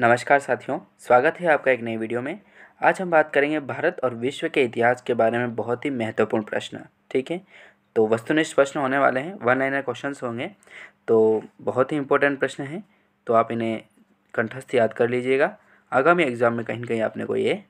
नमस्कार साथियों स्वागत है आपका एक नई वीडियो में आज हम बात करेंगे भारत और विश्व के इतिहास के बारे में बहुत ही महत्वपूर्ण प्रश्न ठीक है तो वस्तुनिष्ठ प्रश्न होने वाले हैं वन लाइनर क्वेश्चंस होंगे तो बहुत ही इंपॉर्टेंट प्रश्न हैं तो आप इन्हें कंठस्थ याद कर लीजिएगा आगामी एग्ज़ाम में कहीं ना कहीं आपने को ये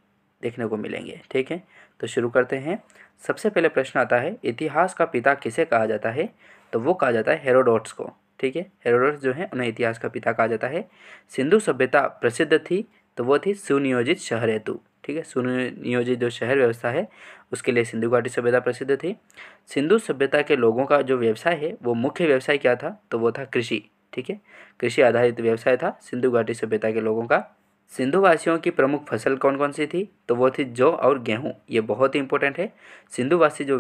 देखने को मिलेंगे ठीक है तो शुरू करते हैं सबसे पहले प्रश्न आता है इतिहास का पिता किसे कहा जाता है तो वो कहा जाता है हेरोडोट्स को ठीक है हेरोडोट जो है उन्हें इतिहास का पिता कहा जाता है सिंधु सभ्यता प्रसिद्ध थी तो वो थी सुनियोजित शहर हेतु ठीक है सुनियोजित जो शहर व्यवस्था है उसके लिए सिंधु घाटी सभ्यता प्रसिद्ध थी सिंधु सभ्यता के लोगों का जो व्यवसाय है वो मुख्य व्यवसाय क्या था तो वो था कृषि ठीक है कृषि आधारित व्यवसाय था सिंधु घाटी सभ्यता के लोगों का सिंधु वासियों की प्रमुख फसल कौन कौन सी थी तो वो थी जौ और गेहूँ ये बहुत ही इंपॉर्टेंट है सिंधुवासी जो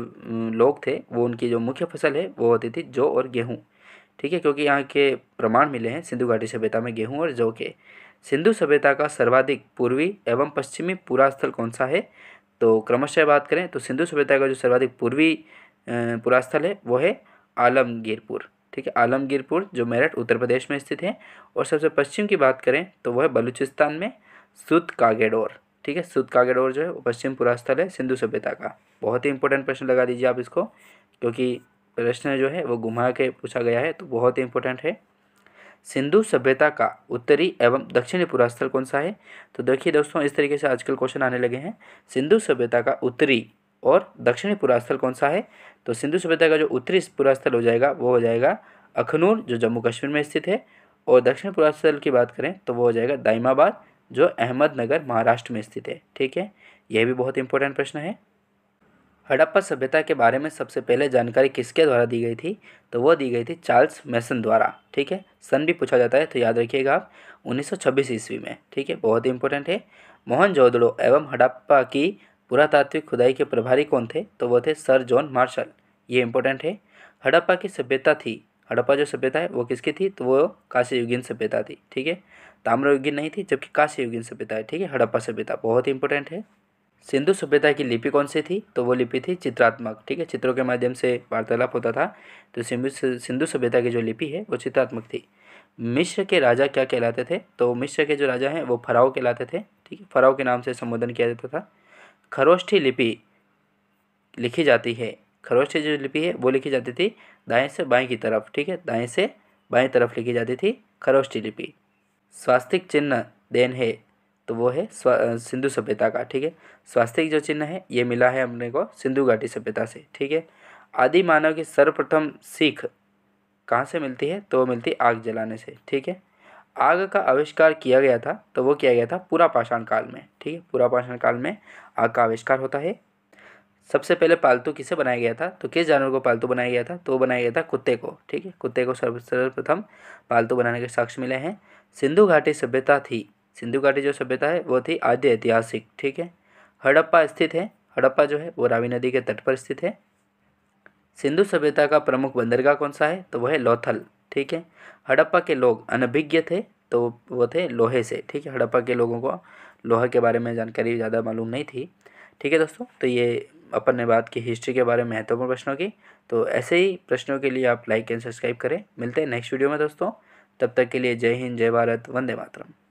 लोग थे वो उनकी जो मुख्य फसल है वो होती थी जौ और गेहूँ ठीक है क्योंकि यहाँ के प्रमाण मिले हैं सिंधु घाटी सभ्यता में गेहूँ और जौ के सिंधु सभ्यता का सर्वाधिक पूर्वी एवं पश्चिमी पुरास्थल स्थल कौन सा है तो क्रमशः बात करें तो सिंधु सभ्यता का जो सर्वाधिक पूर्वी पुरास्थल स्थल है वो है आलमगीरपुर ठीक है आलमगीरपुर जो मेरठ उत्तर प्रदेश में स्थित है और सबसे पश्चिम की बात करें तो वह है बलूचिस्तान में सुद कागेडोर ठीक है सुद कागेडोर जो है वो पश्चिम पुरास्थल स्थल है सिंधु सभ्यता का बहुत ही इंपॉर्टेंट प्रश्न लगा दीजिए आप इसको क्योंकि प्रश्न जो है वो घुमा के पूछा गया है तो बहुत ही इंपॉर्टेंट है सिंधु सभ्यता का उत्तरी एवं दक्षिणी पुरास्थल कौन सा है तो देखिए दोस्तों इस तरीके से आजकल क्वेश्चन आने लगे हैं सिंधु सभ्यता का उत्तरी और दक्षिणी पुरास्थल कौन सा है तो सिंधु सभ्यता का जो उत्तरी पुरास्थल हो जाएगा वो हो जाएगा अखनूर जो जम्मू कश्मीर में स्थित है और दक्षिणी पुरास्थल की बात करें तो वो हो जाएगा दाइमाबाद जो अहमदनगर महाराष्ट्र में स्थित है ठीक है यह भी बहुत इंपॉर्टेंट प्रश्न है हड़प्पा सभ्यता के बारे में सबसे पहले जानकारी किसके द्वारा दी गई थी तो वो दी गई थी चार्ल्स मैसन द्वारा ठीक है सन भी पूछा जाता है तो याद रखिएगा आप 1926 ईस्वी में ठीक है बहुत ही इंपॉर्टेंट है मोहन जोदड़ो एवं हड़प्पा की पुरातात्विक खुदाई के प्रभारी कौन थे तो वो थे सर जॉन मार्शल ये इंपॉर्टेंट है हड़प्पा की सभ्यता थी हड़प्पा जो सभ्यता है वो किसकी थी तो वो काशी सभ्यता थी ठीक है ताम्रयुगीन नहीं थी जबकि काशी युगिन सभ्यता है ठीक है हड़प्पा सभ्यता बहुत ही इंपॉर्टेंट है सिंधु सभ्यता की लिपि कौन सी थी तो वो लिपि थी चित्रात्मक ठीक है चित्रों के माध्यम से वार्तालाप होता था तो सिंधु सभ्यता की जो लिपि है वो चित्रात्मक थी मिश्र के राजा क्या कहलाते थे तो मिश्र के जो राजा हैं वो फराव कहलाते थे ठीक है फराव के नाम से संबोधन किया जाता था खरोष्ठी लिपि लिखी जाती है खरोष्ठी जो लिपि है वो लिखी जाती थी दाएँ से बाएँ की तरफ ठीक है दाएँ से बाएँ तरफ लिखी जाती थी खरोष्ठी लिपि स्वास्तिक चिन्ह देन है तो वो है सिंधु सभ्यता का ठीक है स्वास्थ्य जो चिन्ह है ये मिला है हमने को सिंधु घाटी सभ्यता से ठीक है आदि मानव की सर्वप्रथम सीख कहाँ से मिलती है तो वो मिलती आग जलाने से ठीक है आग का आविष्कार किया गया था तो वो किया गया था पूरा पाषाण काल में ठीक है पूरा पाषाण काल में आग का आविष्कार होता है सबसे पहले पालतू किसे बनाया गया था तो किस जानवर को पालतू बनाया गया था तो बनाया गया था कुत्ते को ठीक है कुत्ते को सर्व सर्वप्रथम पालतू बनाने के साक्ष्य मिले हैं सिंधु घाटी सभ्यता थी सिंधु घाटी जो सभ्यता है वो थी आद्य ऐतिहासिक ठीक है हड़प्पा स्थित है हड़प्पा जो है वो रावी नदी के तट पर स्थित है सिंधु सभ्यता का प्रमुख बंदरगाह कौन सा है तो वह है लोथल ठीक है हड़प्पा के लोग अनभिज्ञ थे तो वो थे लोहे से ठीक है हड़प्पा के लोगों को लोहा के बारे में जानकारी ज़्यादा मालूम नहीं थी ठीक है दोस्तों तो ये अपन ने बात की हिस्ट्री के बारे में महत्वपूर्ण प्रश्नों की तो ऐसे ही प्रश्नों के लिए आप लाइक एंड सब्सक्राइब करें मिलते हैं नेक्स्ट वीडियो में दोस्तों तब तक के लिए जय हिंद जय भारत वंदे मातरम